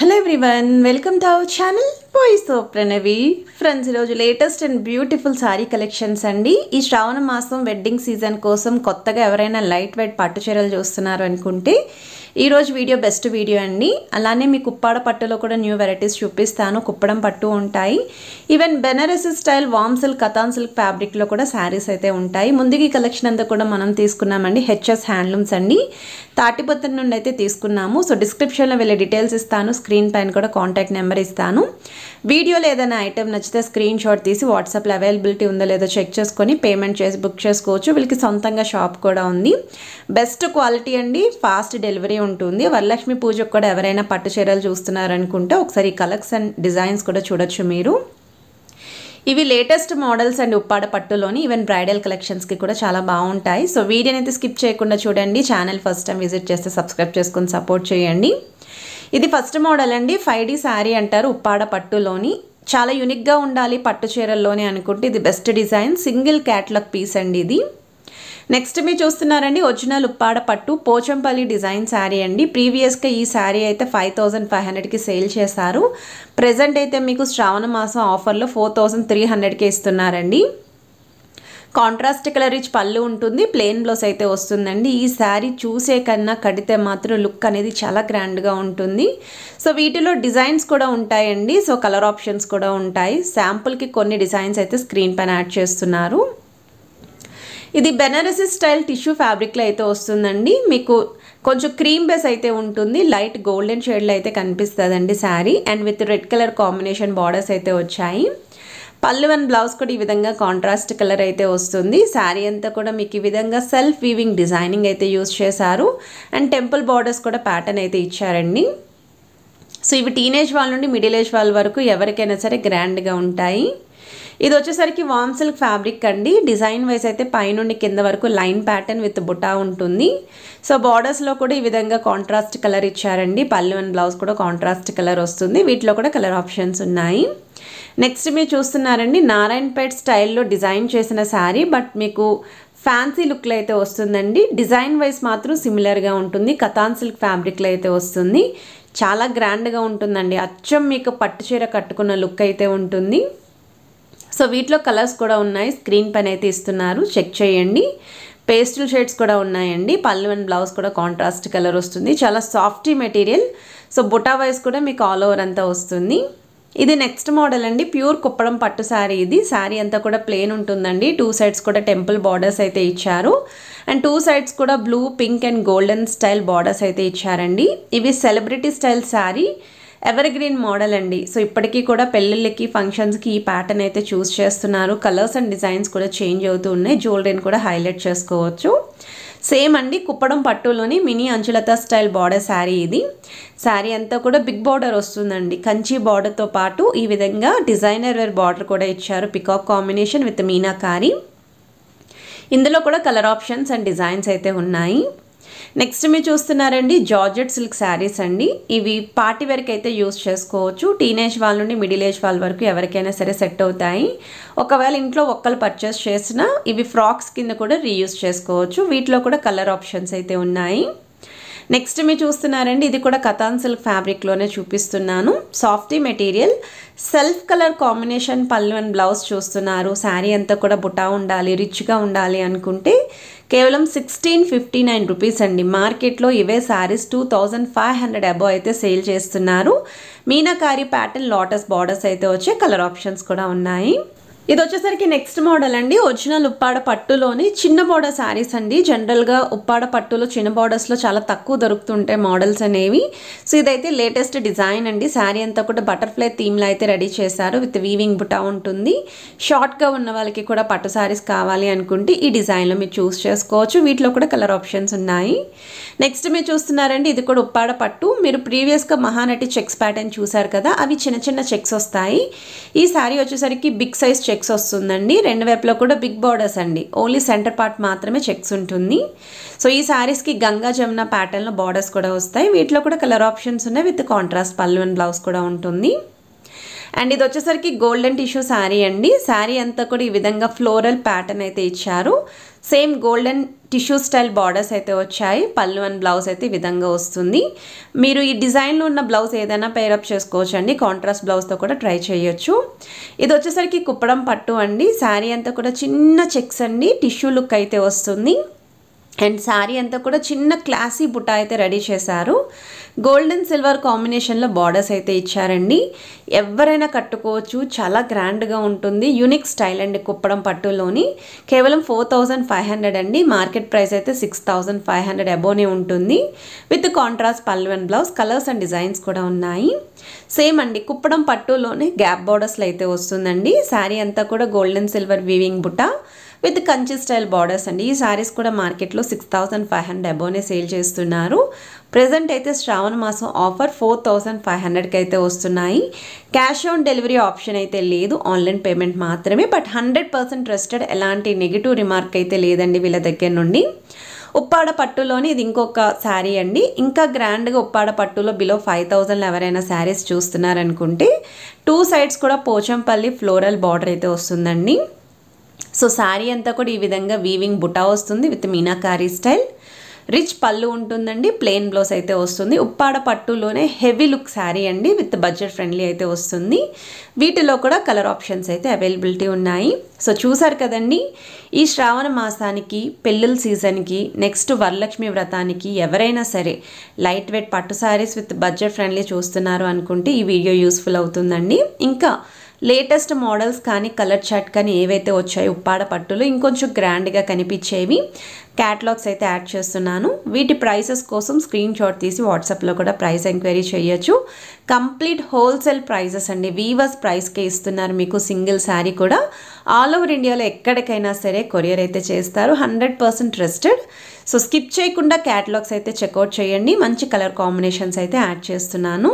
Hello everyone, welcome to our channel. Voice of Pranavi friends ఈరోజు latest and beautiful sari collections అండి ఈ శ్రావణ మాసం wedding season కోసం కొత్తగా ఎవరైనా లైట్ వెయిట్ పట్టు చీరలు చూస్తున్నారు అనుకుంటే ఈరోజు వీడియో బెస్ట్ వీడియో అండి అలానే మీ కుప్పాడ పట్టులో కూడా న్యూ వెరైటీస్ చూపిస్తాను కుప్పడం పట్టు ఉంటాయి ఈవెన్ బెనరస్ స్టైల్ వామ్ సిల్క్ కథాన్ సిల్క్ ఫ్యాబ్రిక్లో కూడా శారీస్ అయితే ఉంటాయి ముందుకి కలెక్షన్ అంతా కూడా మనం తీసుకున్నామండి హెచ్ఎస్ హ్యాండ్లూమ్స్ అండి తాటిపత్రి నుండి అయితే తీసుకున్నాము సో డిస్క్రిప్షన్లో వెళ్ళే డీటెయిల్స్ ఇస్తాను స్క్రీన్ పైన కూడా కాంటాక్ట్ నెంబర్ ఇస్తాను వీడియోలో ఏదైనా ఐటెం నచ్చితే స్క్రీన్ షాట్ తీసి వాట్సాప్లో అవైలబిలిటీ ఉందో లేదో చెక్ చేసుకొని పేమెంట్ చేసి బుక్ చేసుకోవచ్చు వీళ్ళకి సొంతంగా షాప్ కూడా ఉంది బెస్ట్ క్వాలిటీ అండి ఫాస్ట్ డెలివరీ ఉంటుంది వరలక్ష్మి పూజకు కూడా ఎవరైనా పట్టు చీరలు చూస్తున్నారనుకుంటే ఒకసారి కలెక్షన్ డిజైన్స్ కూడా చూడొచ్చు మీరు ఇవి లేటెస్ట్ మోడల్స్ అండ్ ఉప్పాడ పట్టులోని ఈవెన్ బ్రైడల్ కలెక్షన్స్కి కూడా చాలా బాగుంటాయి సో వీడియోని అయితే స్కిప్ చేయకుండా చూడండి ఛానల్ ఫస్ట్ టైం విజిట్ చేస్తే సబ్స్క్రైబ్ చేసుకొని సపోర్ట్ చేయండి ఇది ఫస్ట్ మోడల్ అండి ఫైవ్ డి శారీ అంటారు ఉప్పాడ పట్టులోని చాలా యూనిక్గా ఉండాలి పట్టు చీరల్లోనే అనుకుంటే ఇది best design single catalogue piece అండి ఇది నెక్స్ట్ మీరు చూస్తున్నారండి ఒరిజినల్ ఉప్పాడ పట్టు పోచంపల్లి డిజైన్ శారీ అండి ప్రీవియస్గా ఈ శారీ అయితే ఫైవ్ థౌజండ్ ఫైవ్ హండ్రెడ్కి సేల్ చేశారు ప్రజెంట్ అయితే మీకు శ్రావణ మాసం ఆఫర్లో ఫోర్ థౌజండ్ త్రీ హండ్రెడ్కి ఇస్తున్నారండి కాంట్రాస్ట్ కలర్ రిచ్ పళ్ళు ఉంటుంది ప్లెయిన్ బ్లౌజ్ అయితే వస్తుందండి ఈ శారీ చూసే కన్నా కడితే మాత్రం లుక్ అనేది చాలా గ్రాండ్గా ఉంటుంది సో వీటిలో డిజైన్స్ కూడా ఉంటాయండి సో కలర్ ఆప్షన్స్ కూడా ఉంటాయి శాంపుల్కి కొన్ని డిజైన్స్ అయితే స్క్రీన్ పైన యాడ్ చేస్తున్నారు ఇది బెనారసీ స్టైల్ టిష్యూ ఫ్యాబ్రిక్లో అయితే వస్తుందండి మీకు కొంచెం క్రీమ్ బేస్ అయితే ఉంటుంది లైట్ గోల్డెన్ షేడ్లో అయితే కనిపిస్తుందండి sari and with red colour combination borders అయితే వచ్చాయి పళ్ళు అండ్ బ్లౌజ్ కూడా ఈ విధంగా కాంట్రాస్ట్ కలర్ అయితే వస్తుంది శారీ అంతా కూడా మీకు ఈ విధంగా సెల్ఫ్ వీవింగ్ డిజైనింగ్ అయితే యూస్ చేశారు అండ్ టెంపుల్ బార్డర్స్ కూడా ప్యాటర్న్ అయితే ఇచ్చారండి సో ఇవి టీనేజ్ వాళ్ళ నుండి మిడిల్ ఏజ్ వాళ్ళ వరకు ఎవరికైనా సరే గ్రాండ్గా ఉంటాయి ఇది వచ్చేసరికి వామ్ సిల్క్ ఫ్యాబ్రిక్ అండి డిజైన్ వైజ్ అయితే పైనుండి కింద వరకు లైన్ ప్యాటర్న్ విత్ బుటా ఉంటుంది సో బార్డర్స్లో కూడా ఈ విధంగా కాంట్రాస్ట్ కలర్ ఇచ్చారండి పల్లె అండ్ బ్లౌజ్ కూడా కాంట్రాస్ట్ కలర్ వస్తుంది వీటిలో కూడా కలర్ ఆప్షన్స్ ఉన్నాయి నెక్స్ట్ మీరు చూస్తున్నారండి నారాయణపేట్ స్టైల్లో డిజైన్ చేసిన శారీ బట్ మీకు ఫ్యాన్సీ లుక్లో అయితే వస్తుందండి డిజైన్ వైజ్ మాత్రం సిమిలర్గా ఉంటుంది కథాన్ సిల్క్ ఫ్యాబ్రిక్లో అయితే వస్తుంది చాలా గ్రాండ్గా ఉంటుందండి అచ్చం మీకు పట్టు చీర కట్టుకున్న లుక్ అయితే ఉంటుంది సో వీటిలో కలర్స్ కూడా ఉన్నాయి స్క్రీన్ పైన అయితే ఇస్తున్నారు చెక్ చేయండి పేస్టల్ షేడ్స్ కూడా ఉన్నాయండి పల్లె అండ్ బ్లౌజ్ కూడా కాంట్రాస్ట్ కలర్ వస్తుంది చాలా సాఫ్టీ మెటీరియల్ సో బుటా వైజ్ కూడా మీకు ఆల్ ఓవర్ అంతా వస్తుంది ఇది నెక్స్ట్ మోడల్ అండి ప్యూర్ కుప్పడం పట్టు శారీ ఇది శారీ అంతా కూడా ప్లెయిన్ ఉంటుందండి టూ సైడ్స్ కూడా టెంపుల్ బార్డర్స్ అయితే ఇచ్చారు అండ్ టూ సైడ్స్ కూడా blue pink and golden style borders అయితే ఇచ్చారండి ఇవి celebrity style sari evergreen model అండి సో ఇప్పటికీ కూడా పెళ్ళిళ్ళకి ఫంక్షన్స్కి ఈ ప్యాటర్న్ అయితే చూస్ చేస్తున్నారు కలర్స్ అండ్ డిజైన్స్ కూడా చేంజ్ అవుతూ ఉన్నాయి జ్యువెలరీని కూడా హైలైట్ చేసుకోవచ్చు సేమ్ అండి కుప్పడం పట్టులోని మినీ అంచులత స్టైల్ బార్డర్ శారీ ఇది శారీ అంతా కూడా బిగ్ బార్డర్ వస్తుందండి కంచి బార్డర్తో పాటు ఈ విధంగా డిజైనర్ వేర్ బార్డర్ కూడా ఇచ్చారు పికాక్ కాంబినేషన్ విత్ మీనాకారీ ఇందులో కూడా కలర్ ఆప్షన్స్ అండ్ డిజైన్స్ అయితే ఉన్నాయి నెక్స్ట్ మీరు చూస్తున్నారండి జార్జెట్ సిల్క్ శారీస్ అండి ఇవి పార్టీ వరకు అయితే యూస్ చేసుకోవచ్చు టీనేజ్ వాళ్ళ నుండి మిడిల్ ఏజ్ వాళ్ళ వరకు ఎవరికైనా సరే సెట్ అవుతాయి ఒకవేళ ఇంట్లో ఒక్కరు పర్చేస్ చేసినా ఇవి ఫ్రాక్స్ కింద కూడా రీయూస్ చేసుకోవచ్చు వీటిలో కూడా కలర్ ఆప్షన్స్ అయితే ఉన్నాయి నెక్స్ట్ మీరు చూస్తున్నారండి ఇది కూడా కథాన్ సిల్క్ ఫ్యాబ్రిక్లోనే చూపిస్తున్నాను softy material self colour combination పళ్ళు అండ్ బ్లౌజ్ చూస్తున్నారు శారీ అంతా కూడా బుటా ఉండాలి రిచ్గా ఉండాలి అనుకుంటే కేవలం సిక్స్టీన్ ఫిఫ్టీ నైన్ రూపీస్ అండి మార్కెట్లో ఇవే saris two thousand five hundred above అయితే సేల్ చేస్తున్నారు మీనాకారి ప్యాటర్న్ లోటస్ బార్డర్స్ అయితే వచ్చే కలర్ ఆప్షన్స్ కూడా ఉన్నాయి ఇది వచ్చేసరికి నెక్స్ట్ మోడల్ అండి ఒరిజినల్ ఉప్పాడ పట్టులోని చిన్న బోర్డర్ శారీస్ అండి జనరల్గా ఉప్పాడ పట్టులో చిన్న బోర్డర్స్లో చాలా తక్కువ దొరుకుతుంటాయి మోడల్స్ అనేవి సో ఇదైతే లేటెస్ట్ డిజైన్ అండి శారీ అంతా కూడా బటర్ఫ్లై థీమ్లో అయితే రెడీ చేశారు విత్ వీవింగ్ బుటా ఉంటుంది షార్ట్గా ఉన్న వాళ్ళకి కూడా పట్టు శారీస్ కావాలి అనుకుంటే ఈ డిజైన్లో మీరు చూస్ చేసుకోవచ్చు వీటిలో కూడా కలర్ ఆప్షన్స్ ఉన్నాయి నెక్స్ట్ మీరు చూస్తున్నారండి ఇది కూడా ఉప్పాడ పట్టు మీరు ప్రీవియస్గా మహానటి చెక్స్ ప్యాటర్న్ చూశారు కదా అవి చిన్న చిన్న చెక్స్ వస్తాయి ఈ శారీ వచ్చేసరికి బిగ్ సైజ్ చెక్ చెక్స్ వస్తుందండి రెండు వైపులో కూడా బిగ్ బార్డర్స్ అండి ఓన్లీ సెంటర్ పార్ట్ మాత్రమే చెక్స్ ఉంటుంది సో ఈ శారీస్కి గంగా జమున ప్యాటర్న్లో బార్డర్స్ కూడా వస్తాయి వీటిలో కూడా కలర్ ఆప్షన్స్ ఉన్నాయి విత్ కాంట్రాస్ట్ పళ్ళు అండ్ బ్లౌజ్ కూడా ఉంటుంది అండ్ ఇది వచ్చేసరికి గోల్డెన్ టిష్యూ శారీ అండి శారీ అంతా కూడా ఈ విధంగా ఫ్లోరల్ ప్యాటర్న్ అయితే ఇచ్చారు same golden tissue style borders అయితే వచ్చాయి పళ్ళు అండ్ బ్లౌజ్ అయితే ఈ విధంగా వస్తుంది మీరు ఈ డిజైన్లో ఉన్న బ్లౌజ్ ఏదైనా పేరప్ చేసుకోవచ్చు అండి కాంట్రాస్ట్ బ్లౌజ్తో కూడా ట్రై చేయొచ్చు ఇది వచ్చేసరికి కుప్పడం పట్టు అండి శారీ అంతా కూడా చిన్న చెక్స్ అండి టిష్యూ లుక్ అయితే వస్తుంది అండ్ శారీ అంతా కూడా చిన్న క్లాసీ బుట్ట అయితే రెడీ చేశారు గోల్డ్ అండ్ సిల్వర్ కాంబినేషన్లో బార్డర్స్ అయితే ఇచ్చారండి ఎవరైనా కట్టుకోవచ్చు చాలా గ్రాండ్గా ఉంటుంది యూనిక్ స్టైల్ అండి కుప్పడం పట్టులోని కేవలం ఫోర్ థౌజండ్ ఫైవ్ హండ్రెడ్ అండి మార్కెట్ ప్రైస్ అయితే సిక్స్ థౌజండ్ ఫైవ్ హండ్రెడ్ అబోనే ఉంటుంది విత్ కాంట్రాస్ట్ పల్లు and blouse colours and designs కూడా ఉన్నాయి సేమ్ అండి కుప్పడం పట్టులోనే గ్యాప్ బార్డర్స్లో అయితే వస్తుందండి శారీ అంతా కూడా గోల్డ్ అండ్ సిల్వర్ వీవింగ్ బుట్ట విత్ కంచి స్టైల్ బార్డర్స్ అండి ఈ శారీస్ కూడా మార్కెట్లో సిక్స్ థౌసండ్ ఫైవ్ హండ్రెడ్ అబోనే సేల్ చేస్తున్నారు ప్రజెంట్ అయితే శ్రావణ మాసం ఆఫర్ ఫోర్ థౌసండ్ ఫైవ్ హండ్రెడ్కి అయితే వస్తున్నాయి క్యాష్ ఆన్ డెలివరీ ఆప్షన్ అయితే లేదు ఆన్లైన్ పేమెంట్ మాత్రమే బట్ హండ్రెడ్ పర్సెంట్ ట్రస్టెడ్ ఎలాంటి నెగిటివ్ రిమార్క్ అయితే లేదండి వీళ్ళ దగ్గర నుండి ఉప్పాడ పట్టులోని ఇది ఇంకొక శారీ అండి ఇంకా గ్రాండ్గా ఉప్పాడ పట్టులో బిలో ఫైవ్ థౌజండ్ ఎవరైనా శారీస్ చూస్తున్నారనుకుంటే టూ సైడ్స్ కూడా పోచంపల్లి ఫ్లోరల్ బార్డర్ అయితే వస్తుందండి సో శారీ అంతా కూడా ఈ విధంగా వీవింగ్ బుటా వస్తుంది విత్ మీనాకారీ స్టైల్ రిచ్ పళ్ళు ఉంటుందండి ప్లెయిన్ బ్లౌజ్ అయితే వస్తుంది ఉప్పాడ పట్టులోనే హెవీ లుక్ శారీ అండి విత్ బడ్జెట్ ఫ్రెండ్లీ అయితే వస్తుంది వీటిలో కూడా కలర్ ఆప్షన్స్ అయితే అవైలబిలిటీ ఉన్నాయి సో చూసారు కదండి ఈ శ్రావణ మాసానికి పెళ్ళిళ్ళ సీజన్కి నెక్స్ట్ వరలక్ష్మి వ్రతానికి ఎవరైనా సరే లైట్ వెయిట్ పట్టు శారీస్ విత్ బడ్జెట్ ఫ్రెండ్లీ చూస్తున్నారు అనుకుంటే ఈ వీడియో యూస్ఫుల్ అవుతుందండి ఇంకా లేటెస్ట్ మోడల్స్ కానీ కలర్ చాట్ కానీ ఏవైతే వచ్చాయో ఉప్పాడ పట్టులు ఇంకొంచెం గ్రాండ్గా కనిపించేవి క్యాటలాగ్స్ అయితే యాడ్ చేస్తున్నాను వీటి ప్రైసెస్ కోసం స్క్రీన్ షాట్ తీసి వాట్సాప్లో కూడా ప్రైస్ ఎంక్వైరీ చేయొచ్చు కంప్లీట్ హోల్సేల్ ప్రైజెస్ అండి వీవర్స్ ప్రైస్కే ఇస్తున్నారు మీకు సింగిల్ శారీ కూడా ఆల్ ఓవర్ ఇండియాలో ఎక్కడికైనా సరే కొరియర్ అయితే చేస్తారు hundred percent trusted so skip చేయకుండా క్యాటలాగ్స్ అయితే చెక్అవుట్ చేయండి మంచి కలర్ కాంబినేషన్స్ అయితే యాడ్ చేస్తున్నాను